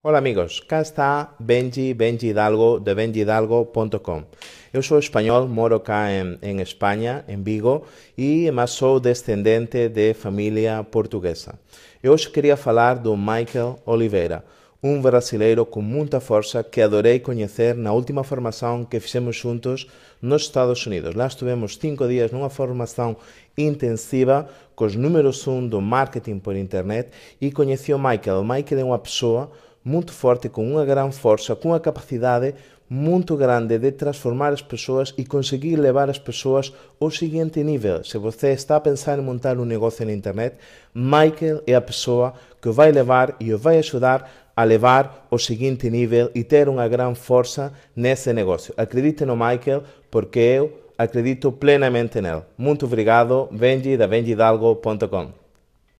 Hola amigos, cá está Benji, Benji Hidalgo, de benjihidalgo.com. Eu sou espanhol, moro cá em, em, Espanha, em Vigo, e mas sou descendente de família portuguesa. Eu hoje queria falar do Michael Oliveira, um brasileiro com muita força que adorei conhecer na última formação que fizemos juntos nos Estados Unidos. Lá estivemos cinco dias numa formação intensiva com os números um do marketing por internet e conheci o Michael. O Michael é uma pessoa muito forte, com uma grande força, com uma capacidade muito grande de transformar as pessoas e conseguir levar as pessoas ao seguinte nível. Se você está a pensar em montar um negócio na internet, Michael é a pessoa que vai levar e vai ajudar a levar ao seguinte nível e ter uma grande força nesse negócio. Acredite no Michael, porque eu acredito plenamente nele. Muito obrigado, Benji da benjidalgo.com.